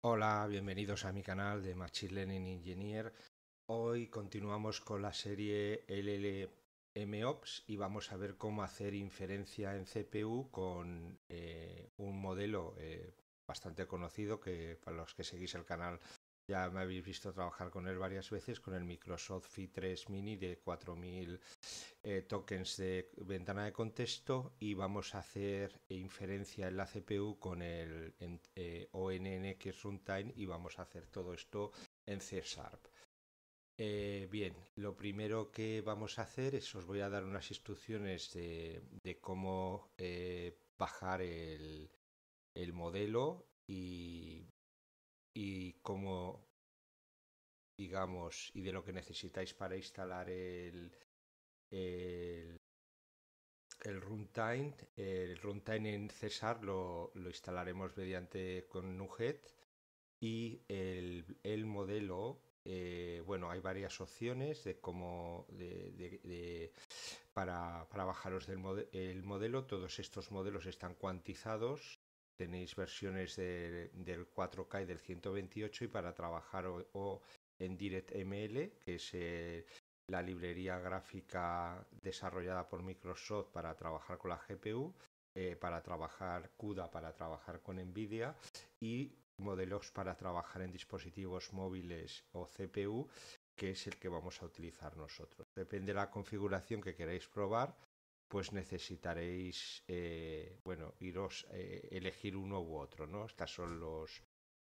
Hola, bienvenidos a mi canal de Machine Learning Engineer. Hoy continuamos con la serie LLMOps y vamos a ver cómo hacer inferencia en CPU con eh, un modelo eh, bastante conocido que para los que seguís el canal ya me habéis visto trabajar con él varias veces, con el Microsoft Fi 3 Mini de 4000 eh, tokens de ventana de contexto y vamos a hacer inferencia en la CPU con el eh, ONNX Runtime y vamos a hacer todo esto en C Sharp. Eh, bien, lo primero que vamos a hacer es os voy a dar unas instrucciones de, cómo bajar el, modelo y cómo y de lo que necesitáis para instalar el, el, runtime. El runtime en César lo, lo instalaremos mediante con NuGet y el, el modelo eh, bueno, hay varias opciones de cómo de, de, para, para, bajaros del el modelo. Todos estos modelos están cuantizados. Tenéis versiones del 4K y del 128 y para trabajar o en DirectML, que es eh, la librería gráfica desarrollada por Microsoft para trabajar con la GPU, eh, para trabajar CUDA, para trabajar con NVIDIA y modelos para trabajar en dispositivos móviles o CPU, que es el que vamos a utilizar nosotros. Depende de la configuración que queráis probar, pues necesitaréis, eh, bueno, iros, elegir uno u otro, ¿no? Estas son los,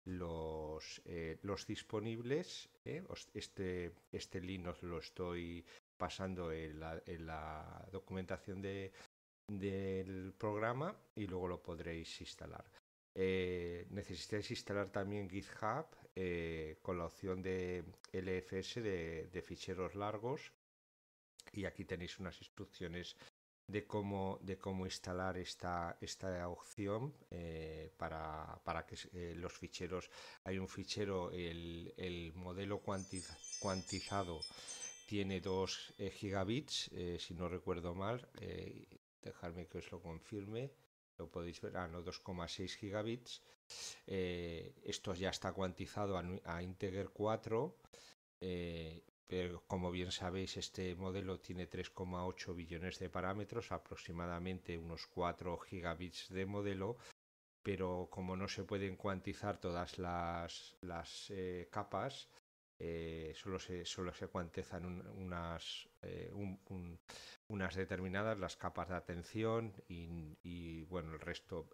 los, eh, los disponibles. Eh, este, este link os lo estoy pasando en la, en la documentación de, del programa y luego lo podréis instalar. Eh, necesitáis instalar también GitHub con la opción de LFS de, de ficheros largos y aquí tenéis unas instrucciones de cómo, de cómo instalar esta, esta opción eh, para, para, que eh, los ficheros, hay un fichero, el, el modelo cuantizado tiene 2 eh, gigabits, si no recuerdo mal, dejadme que os lo confirme, lo podéis ver, ah, no, 2,6 gigabits. esto ya está cuantizado a, a Integer 4 como bien sabéis, este modelo tiene 3,8 billones de parámetros, aproximadamente unos 4 gigabits de modelo, pero como no se pueden cuantizar todas las, eh, capas, eh, solo, se, solo se cuantizan unas, eh, unas determinadas, las capas de atención y, bueno, el resto,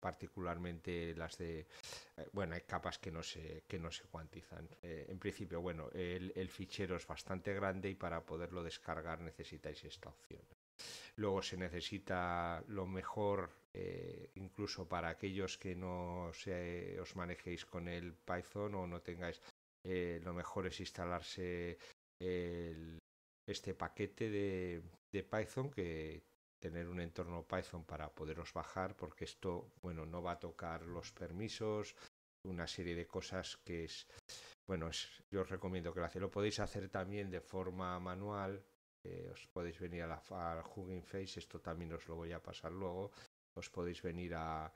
particularmente las de, eh, bueno, hay capas que no se, que no se cuantizan. en principio, bueno, el, fichero es bastante grande y para poderlo descargar necesitáis esta opción. Luego se necesita lo mejor, incluso para aquellos que no os manejéis con el Python o no tengáis eh, lo mejor es instalarse este paquete de, Python que tener un entorno Python para poderos bajar porque esto bueno no va a tocar los permisos una serie de cosas que es bueno es, yo os recomiendo que lo hacéis lo podéis hacer también de forma manual eh, os podéis venir a la Hugging Face esto también os lo voy a pasar luego os podéis venir a,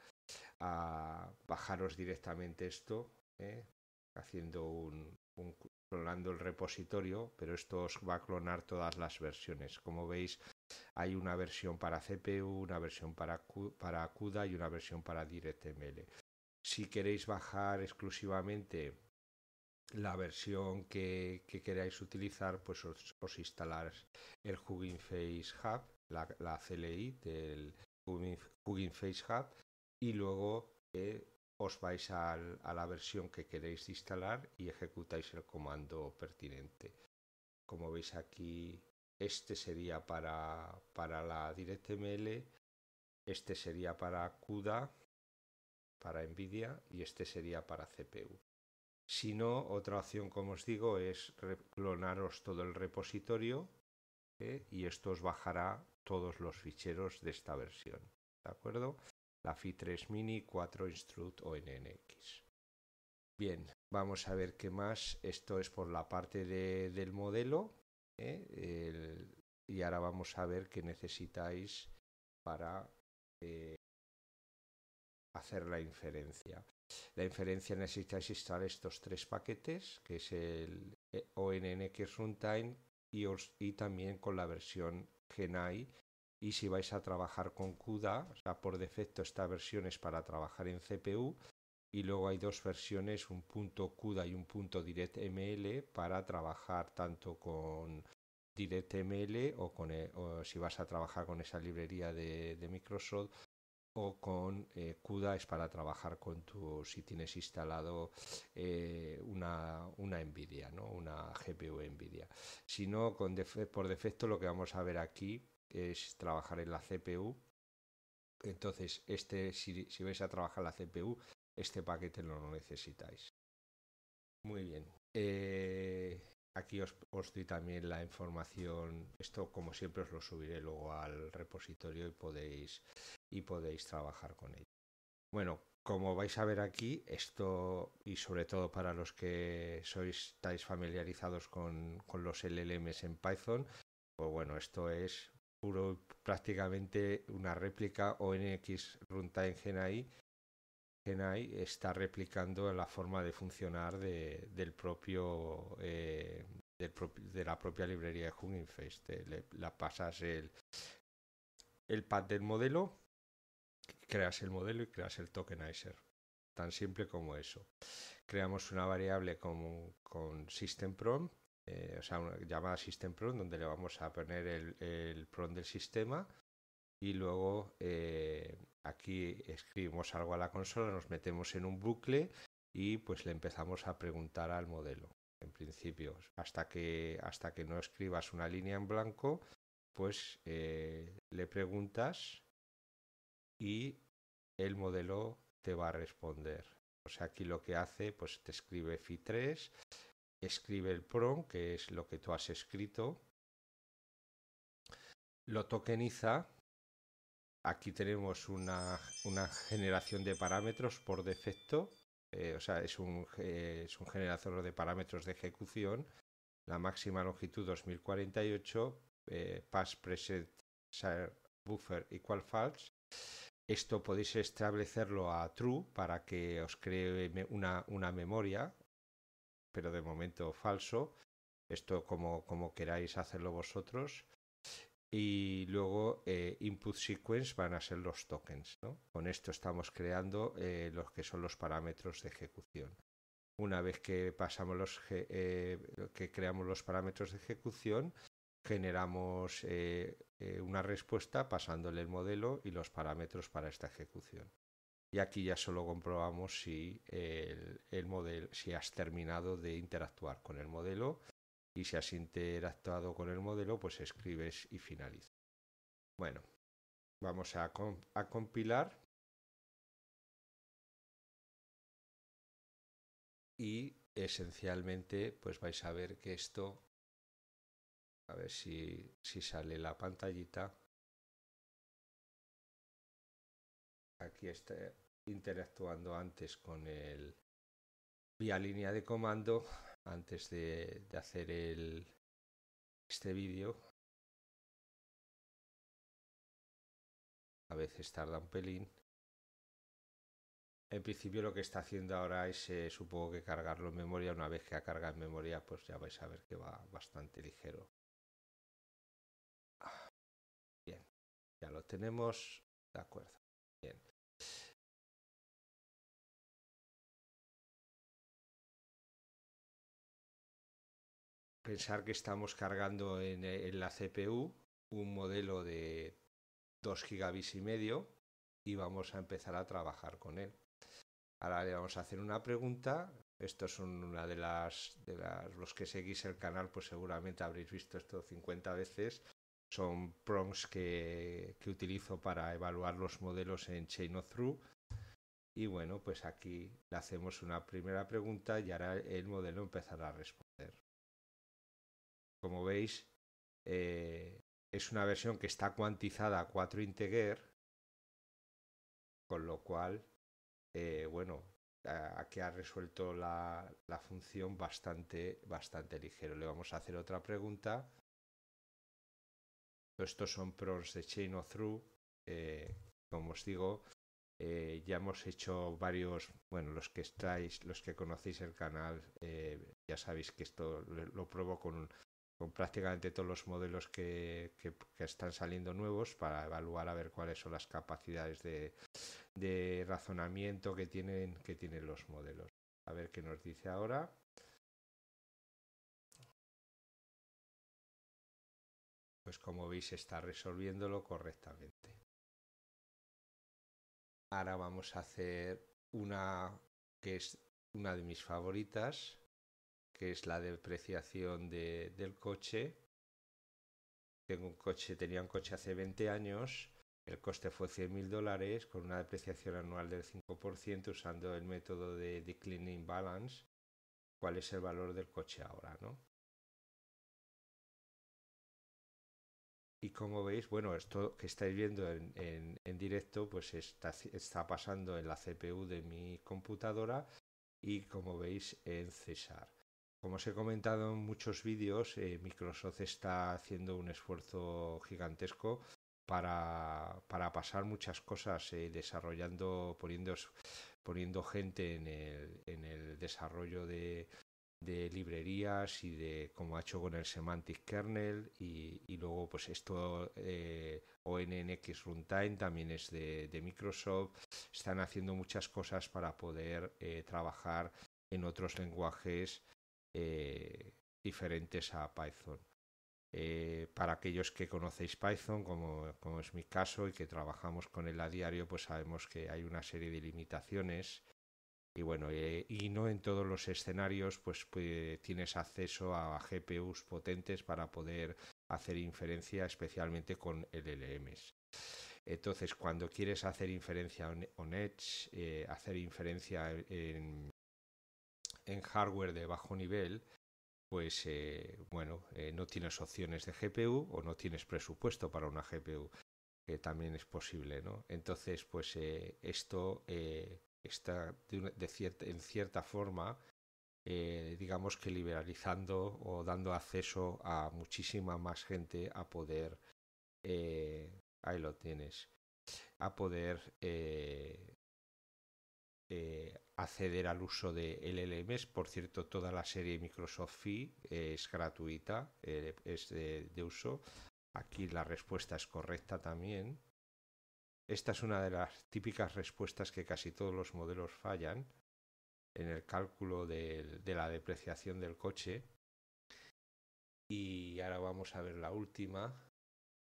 bajaros directamente esto eh, haciendo un, clonando el repositorio, pero esto os va a clonar todas las versiones. Como veis, hay una versión para CPU, una versión para, para CUDA y una versión para DirectML. Si queréis bajar exclusivamente la versión que, queráis utilizar, pues os, os instaláis el Hugging Face Hub, la, CLI del Hugging Face Hub, y luego eh, os vais a la versión que queréis instalar y ejecutáis el comando pertinente. Como veis aquí, este sería para, la DirectML, este sería para CUDA, para NVIDIA y este sería para CPU. Si no, otra opción, como os digo, es clonaros todo el repositorio ¿eh? y esto os bajará todos los ficheros de esta versión. ¿De acuerdo? la fi 3 Mini 4 Instruct ONNX. Bien, vamos a ver qué más. Esto es por la parte de, del modelo. ¿eh? y ahora vamos a ver qué necesitáis para eh, hacer la inferencia. La inferencia necesitáis instalar estos tres paquetes, que es el eh, ONNX Runtime y, y también con la versión GenAI y si vais a trabajar con CUDA, sea, por defecto esta versión es para trabajar en CPU y luego hay dos versiones, un punto CUDA y un punto DirectML para trabajar tanto con DirectML o, con, eh, o si vas a trabajar con esa librería de, Microsoft o con eh, CUDA es para trabajar con tu, si tienes instalado eh, una, NVIDIA, ¿no? una GPU NVIDIA. Si no, con por defecto lo que vamos a ver aquí es trabajar en la CPU. Entonces, este, si, vais a trabajar la CPU, este paquete no lo necesitáis. Muy bien. Eh, aquí os, os, doy también la información. Esto, como siempre, os lo subiré luego al repositorio y podéis, y podéis trabajar con ello. Bueno, como vais a ver aquí, esto, y sobre todo para los que sois, estáis familiarizados con, con los LLMs en Python, pues bueno, esto es puro, prácticamente una réplica onx Runtime genai genai está replicando la forma de funcionar de, del propio, eh, del de la propia librería de Hugging Face. le, la pasas el, el pad del modelo, creas el modelo y creas el tokenizer. Tan simple como eso. Creamos una variable con, con system prompt. Eh, o sea, llamada System donde le vamos a poner el, el del sistema y luego eh, aquí escribimos algo a la consola, nos metemos en un bucle y pues le empezamos a preguntar al modelo. En principio, hasta que, hasta que no escribas una línea en blanco, pues eh, le preguntas y el modelo te va a responder. O sea, aquí lo que hace, pues te escribe FI3 escribe el PROM, que es lo que tú has escrito, lo tokeniza. Aquí tenemos una, generación de parámetros por defecto, eh, o sea, eh, es un, generador de parámetros de ejecución, la máxima longitud 2048, eh, pass present, share buffer equal false. Esto podéis establecerlo a true para que os cree una, una memoria pero de momento falso. Esto como, queráis hacerlo vosotros. Y luego eh, input sequence van a ser los tokens. Con esto estamos creando eh, los que son los parámetros de ejecución. Una vez que pasamos los eh, que creamos los parámetros de ejecución, generamos una respuesta pasándole el modelo y los parámetros para esta ejecución y aquí ya solo comprobamos si el, modelo si has terminado de interactuar con el modelo y si has interactuado con el modelo pues escribes y finalizas. bueno vamos a, compilar y esencialmente pues vais a ver que esto a ver si, si sale la pantallita aquí está interactuando antes con el vía línea de comando antes de, hacer este vídeo a veces tarda un pelín en principio lo que está haciendo ahora es eh, supongo que cargarlo en memoria una vez que ha cargado en memoria pues ya vais a ver que va bastante ligero bien ya lo tenemos de acuerdo Pensar que estamos cargando en, la CPU un modelo de 2 gigabits y medio y vamos a empezar a trabajar con él. Ahora le vamos a hacer una pregunta. Esto son una de las, de las, los que seguís el canal, pues seguramente habréis visto esto 50 veces son prongs que, utilizo para evaluar los modelos en Chain of Through. Y bueno, pues aquí le hacemos una primera pregunta y ahora el modelo empezará a responder. Como veis, eh, es una versión que está cuantizada a 4 integer, con lo cual, eh, bueno, aquí ha resuelto la, la función bastante, bastante ligero. Le vamos a hacer otra pregunta estos son pros de Chain of Through. Eh, como os digo, eh, ya hemos hecho varios, bueno, los que estáis, los que conocéis el canal, eh, ya sabéis que esto lo, pruebo con, prácticamente todos los modelos que, están saliendo nuevos para evaluar a ver cuáles son las capacidades de, de razonamiento que tienen, que tienen los modelos. A ver qué nos dice ahora. pues como veis está resolviéndolo correctamente. Ahora vamos a hacer una que es una de mis favoritas, que es la depreciación del coche. Tengo un coche, tenía un coche hace 20 años, el coste fue 100.000 dólares con una depreciación anual del 5% usando el método de declining balance, cuál es el valor del coche ahora, ¿no? Y como veis, bueno, esto que estáis viendo en, directo, pues está, pasando en la CPU de mi computadora y como veis en César. Como os he comentado en muchos vídeos, eh, Microsoft está haciendo un esfuerzo gigantesco para, pasar muchas cosas, eh, desarrollando, poniendo, poniendo gente en el desarrollo de, de librerías y de como ha hecho con el Semantic Kernel y, luego pues esto eh, ONNX Runtime también es de, de, Microsoft están haciendo muchas cosas para poder eh, trabajar en otros lenguajes eh, diferentes a Python para aquellos que conocéis Python como, como es mi caso y que trabajamos con él a diario pues sabemos que hay una serie de limitaciones y bueno, eh, y no en todos los escenarios pues, pues tienes acceso a GPUs potentes para poder hacer inferencia especialmente con LLMs. Entonces, cuando quieres hacer inferencia on, Edge, eh, hacer inferencia en, hardware de bajo nivel, pues eh, bueno, no tienes opciones de GPU o no tienes presupuesto para una GPU, que también es posible, ¿no? Entonces, pues esto está de, cierta, en cierta forma, eh, digamos que liberalizando o dando acceso a muchísima más gente a poder, eh, ahí lo tienes, a poder eh, acceder al uso de LLMs. Por cierto, toda la serie Microsoft Fee es gratuita, es de uso. Aquí la respuesta es correcta también. Esta es una de las típicas respuestas que casi todos los modelos fallan en el cálculo de, la depreciación del coche. Y ahora vamos a ver la última,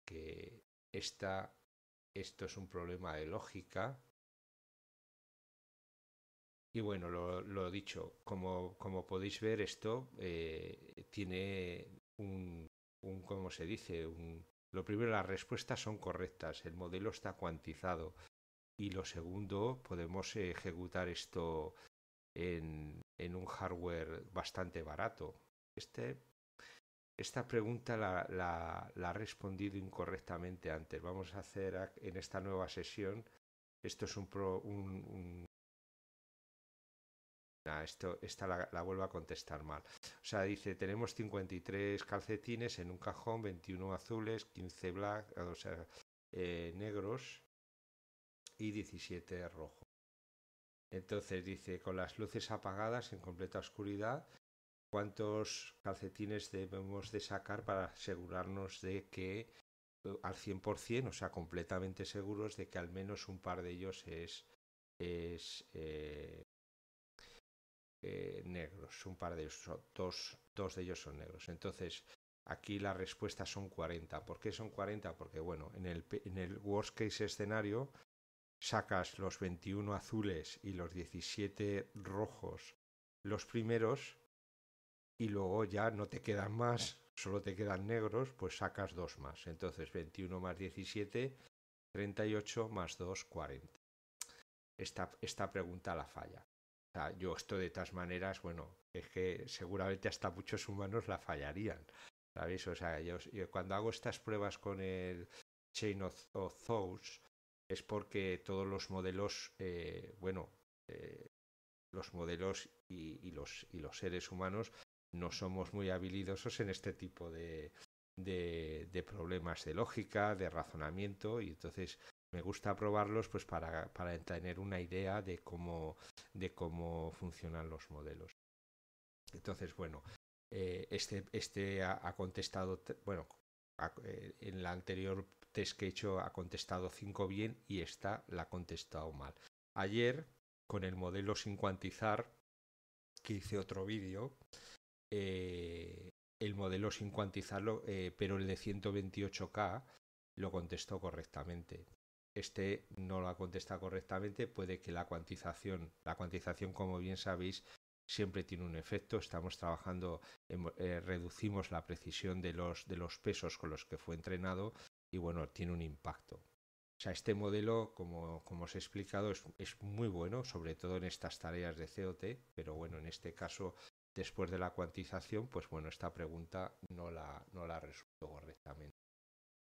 que esto es un problema de lógica, y bueno, lo, dicho, como, podéis ver, esto eh, tiene un, un, ¿cómo se dice? Un, lo primero, las respuestas son correctas, el modelo está cuantizado. Y lo segundo, podemos ejecutar esto en, un hardware bastante barato. Este, esta pregunta la, ha respondido incorrectamente antes. Vamos a hacer en esta nueva sesión esto es un, esto, esta la, vuelvo a contestar mal. O sea, dice, tenemos 53 calcetines en un cajón, 21 azules, 15 eh, negros y 17 rojos. Entonces dice, con las luces apagadas en completa oscuridad, ¿cuántos calcetines debemos de sacar para asegurarnos de que eh, al 100%, o sea, completamente seguros de que al menos un par de ellos es, eh, eh, negros, un par de ellos, dos, dos de ellos son negros. Entonces, aquí la respuesta son 40. ¿Por qué son 40? Porque, bueno, en el, en el worst case escenario sacas los 21 azules y los 17 rojos los primeros y luego ya no te quedan más, solo te quedan negros, pues sacas dos más. Entonces 21 más 17, 38 más 2, 40. esta pregunta la falla yo esto de estas maneras, bueno, es que seguramente hasta muchos humanos la fallarían. ¿Sabéis? O sea, yo, cuando hago estas pruebas con el Chain of, Thoughts es porque todos los modelos, eh, bueno, eh, los modelos y, los, seres humanos no somos muy habilidosos en este tipo de problemas de lógica, de razonamiento, y entonces me gusta probarlos pues para, para tener una idea de cómo, de cómo funcionan los modelos. Entonces, bueno, eh, este, este ha, contestado, bueno, eh, en la anterior test que he hecho ha contestado 5 bien y esta la ha contestado mal. Ayer, con el modelo sin cuantizar, que hice otro vídeo, eh, el modelo sin cuantizarlo, pero el de 128K lo contestó correctamente este no la contesta correctamente, puede que la cuantización, la cuantización como bien sabéis, siempre tiene un efecto, estamos trabajando, eh, reducimos la precisión de los, pesos con los que fue entrenado y bueno, tiene un impacto. O sea, este modelo, como, os he explicado, es, muy bueno, sobre todo en estas tareas de COT, pero bueno, en este caso después de la cuantización, pues bueno, esta pregunta no la, no la correctamente.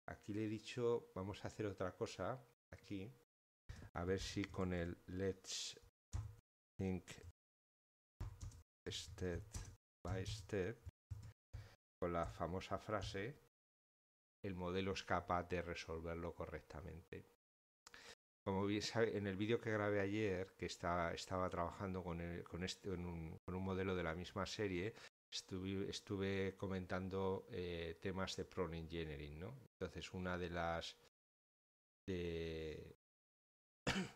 Aquí le he dicho, vamos a hacer otra cosa, aquí. A ver si con el let's think step by step, con la famosa frase, el modelo es capaz de resolverlo correctamente. Como vi en el vídeo que grabé ayer, que está, estaba trabajando con, este, un, modelo de la misma serie, Estuve, comentando eh, temas de Proning engineering, ¿no? Entonces, una de las este,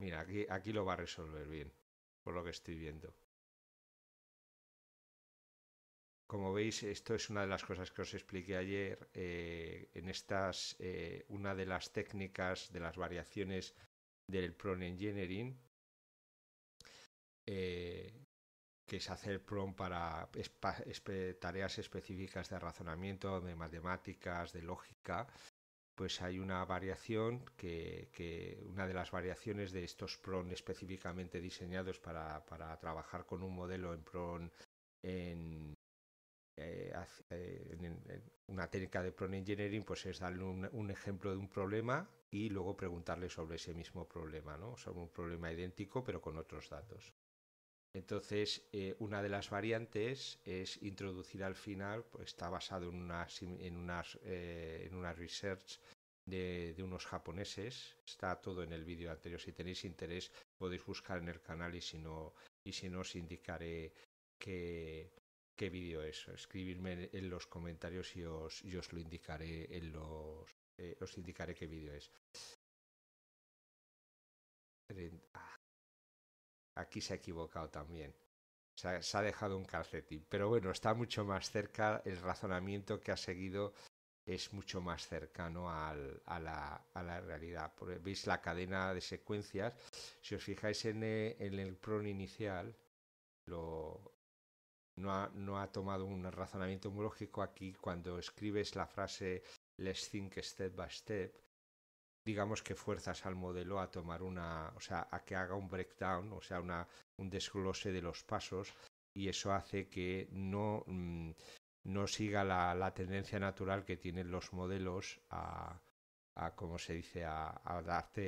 mira, aquí, lo va a resolver bien, por lo que estoy viendo. Como veis, esto es una de las cosas que os expliqué ayer. Eh, en estas, eh, una de las técnicas de las variaciones del prone engineering, eh, que es hacer prompt para tareas específicas de razonamiento, de matemáticas, de lógica, pues hay una variación que, una de las variaciones de estos PRON específicamente diseñados para, trabajar con un modelo en PRON eh, en, una técnica de PRON Engineering, pues es darle un, un, ejemplo de un problema y luego preguntarle sobre ese mismo problema, ¿no? Sobre un problema idéntico pero con otros datos. Entonces, eh, una de las variantes es introducir al final, pues, está basado en una, en eh, en una research de, unos japoneses. Está todo en el vídeo anterior. Si tenéis interés, podéis buscar en el canal y si no, y si no os indicaré qué, vídeo es. Escribirme en los comentarios y os, lo indicaré en los, eh, os indicaré qué vídeo es. Ah, aquí se ha equivocado también. Se ha, dejado un calcetín. Pero bueno, está mucho más cerca, el razonamiento que ha seguido es mucho más cercano a, la, realidad. Veis la cadena de secuencias. Si os fijáis en eh, el, en PRON inicial, no, ha, tomado un razonamiento homológico lógico aquí cuando escribes la frase let's think step by step digamos que fuerzas al modelo a tomar una, o sea, a que haga un breakdown, o sea, una, un desglose de los pasos y eso hace que no, mm, no siga la, la tendencia natural que tienen los modelos a, a como se dice, a, darte,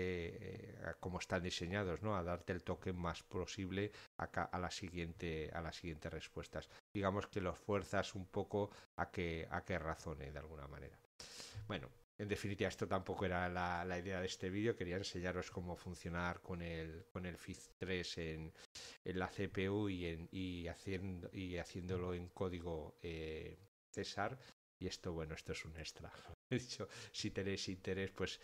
eh, como están diseñados, ¿no? A darte el toque más posible a, a, la siguiente, a las siguientes respuestas. Digamos que los fuerzas un poco a que, a que razone de alguna manera. Bueno, en definitiva, esto tampoco era la, idea de este vídeo. Quería enseñaros cómo funcionar con el, con el 3 en, la CPU y, en, y, haciendo, y haciéndolo en código eh, César. Y esto, bueno, esto es un extra. de dicho, si tenéis interés, pues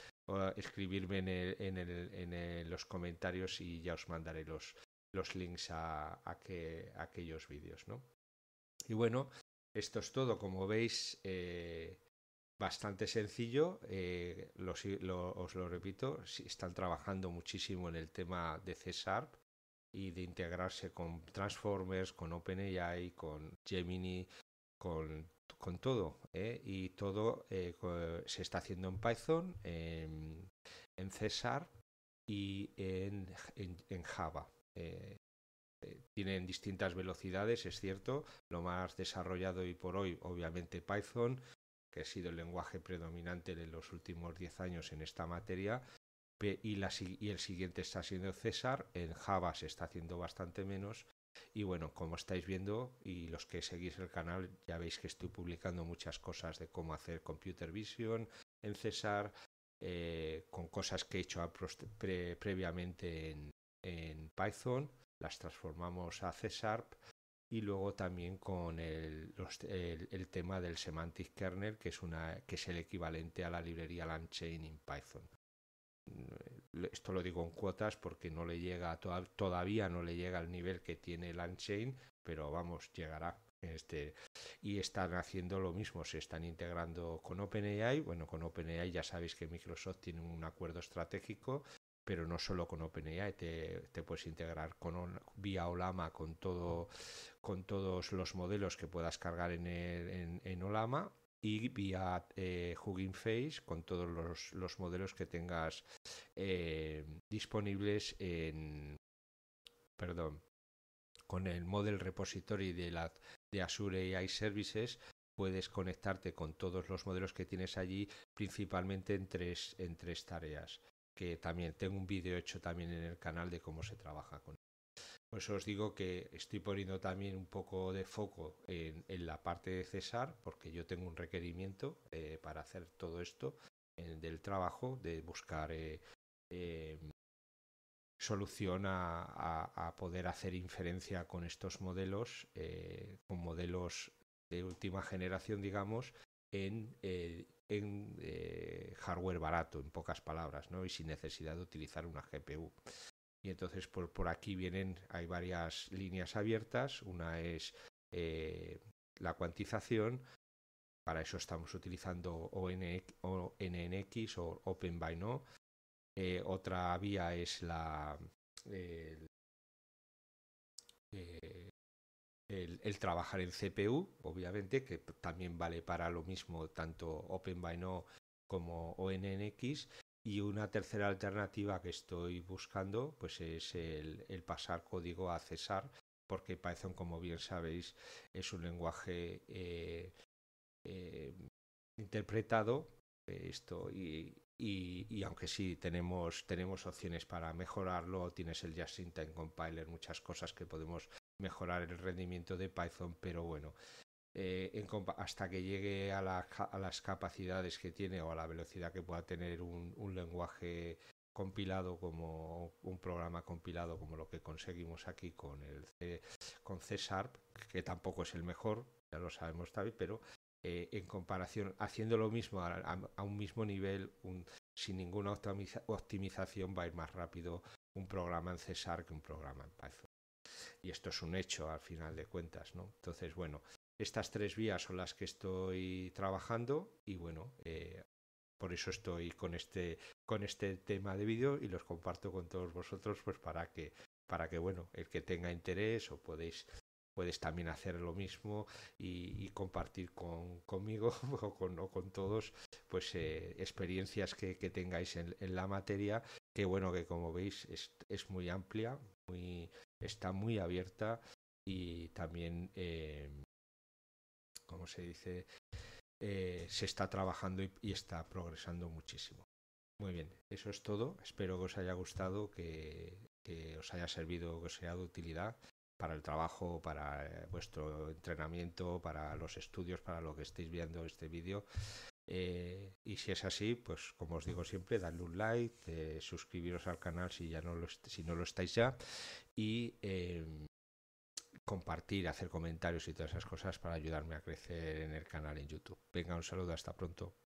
escribirme en, los comentarios y ya os mandaré los, los links a, que, aquellos vídeos, ¿no? Y bueno, esto es todo. Como veis, eh, bastante sencillo. Eh, os lo repito, están trabajando muchísimo en el tema de césar y de integrarse con Transformers, con OpenAI, con Gemini, con, con todo. Eh, y todo eh, se está haciendo en Python, en, en C y en, en, en Java. tienen distintas velocidades, es cierto. Lo más desarrollado y por hoy, obviamente, Python que ha sido el lenguaje predominante de los últimos 10 años en esta materia, y, el siguiente está siendo César, en Java se está haciendo bastante menos. Y bueno, como estáis viendo y los que seguís el canal, ya veis que estoy publicando muchas cosas de cómo hacer computer vision en César, eh, con cosas que he hecho previamente en, Python, las transformamos a C y luego también con el, tema del semantic kernel, que es, una, que es el equivalente a la librería Landchain en Python. Eh, esto lo digo en cuotas porque no le llega todavía no le llega al nivel que tiene Landchain, pero vamos, llegará. Este, y están haciendo lo mismo, se están integrando con OpenAI. Bueno, con OpenAI ya sabéis que Microsoft tiene un acuerdo estratégico pero no solo con OpenAI, te, puedes integrar con vía Olama con, todo, con todos los modelos que puedas cargar en, Olama y vía eh, Hugging Face con todos los, modelos que tengas eh, disponibles en perdón con el Model Repository de, la, de Azure AI Services puedes conectarte con todos los modelos que tienes allí principalmente en tres tareas que también tengo un vídeo hecho también en el canal de cómo se trabaja con por eso os digo que estoy poniendo también un poco de foco en, la parte de César, porque yo tengo un requerimiento eh, para hacer todo esto eh, del trabajo, de buscar eh, em, solución a, poder hacer inferencia con estos modelos, con modelos de última generación, digamos, en en eh, hardware barato, en pocas palabras, Y sin necesidad de utilizar una GPU. Y entonces por, aquí vienen, hay varias líneas abiertas. Una es eh, la cuantización. Para eso estamos utilizando ONNX o Open by No. Eh, otra vía es la, el, trabajar en CPU, obviamente, que también vale para lo mismo tanto OpenVINO como ONNX. Y una tercera alternativa que estoy buscando pues es el, pasar código a Cesar, porque Python, como bien sabéis, es un lenguaje eh, eh, interpretado. Eh, esto y, y, aunque sí tenemos, tenemos opciones para mejorarlo, tienes el Just-in-Time Compiler, muchas cosas que podemos mejorar el rendimiento de Python, pero bueno, eh, hasta que llegue a, las capacidades que tiene o a la velocidad que pueda tener un, lenguaje compilado como un programa compilado como lo que conseguimos aquí con el con C que tampoco es el mejor, ya lo sabemos también, pero eh, en comparación, haciendo lo mismo a, un mismo nivel, sin ninguna optimización, va a ir más rápido un programa en C que un programa en Python y esto es un hecho al final de cuentas, ¿no? Entonces, bueno, estas tres vías son las que estoy trabajando y bueno, eh, por eso estoy con este, con este tema de vídeo y los comparto con todos vosotros, pues para que, para que bueno, el que tenga interés o podéis puedes también hacer lo mismo y, compartir conmigo o con, con todos pues eh, experiencias que, tengáis en, la materia que bueno que como veis es, es muy amplia muy está muy abierta y también, eh, como se dice, eh, se está trabajando y, está progresando muchísimo. Muy bien, eso es todo. Espero que os haya gustado, que, os haya servido, que os haya de utilidad para el trabajo, para eh, vuestro entrenamiento, para los estudios, para lo que estéis viendo este vídeo. Eh, y si es así, pues como os digo siempre, dadle un like, eh, suscribiros al canal si ya no lo, si no lo estáis ya y em, compartir, hacer comentarios y todas esas cosas para ayudarme a crecer en el canal en YouTube. Venga, un saludo, hasta pronto.